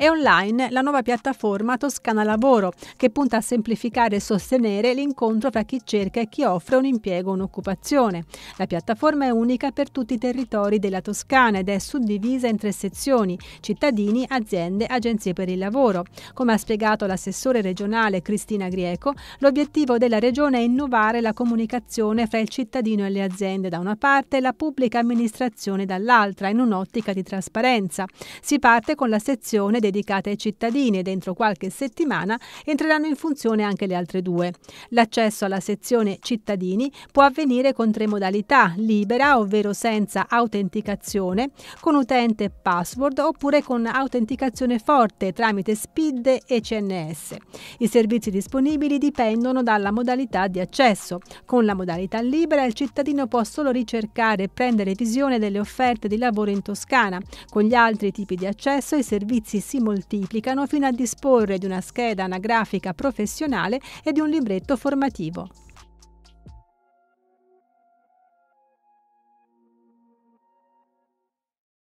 È online la nuova piattaforma Toscana Lavoro, che punta a semplificare e sostenere l'incontro tra chi cerca e chi offre un impiego o un'occupazione. La piattaforma è unica per tutti i territori della Toscana ed è suddivisa in tre sezioni, cittadini, aziende, agenzie per il lavoro. Come ha spiegato l'assessore regionale Cristina Grieco, l'obiettivo della regione è innovare la comunicazione fra il cittadino e le aziende da una parte e la pubblica amministrazione dall'altra, in un'ottica di trasparenza. Si parte con la sezione dei dedicate ai cittadini e dentro qualche settimana entreranno in funzione anche le altre due. L'accesso alla sezione cittadini può avvenire con tre modalità, libera, ovvero senza autenticazione, con utente e password oppure con autenticazione forte tramite SPID e CNS. I servizi disponibili dipendono dalla modalità di accesso. Con la modalità libera il cittadino può solo ricercare e prendere visione delle offerte di lavoro in Toscana. Con gli altri tipi di accesso i servizi si moltiplicano fino a disporre di una scheda anagrafica professionale e di un libretto formativo.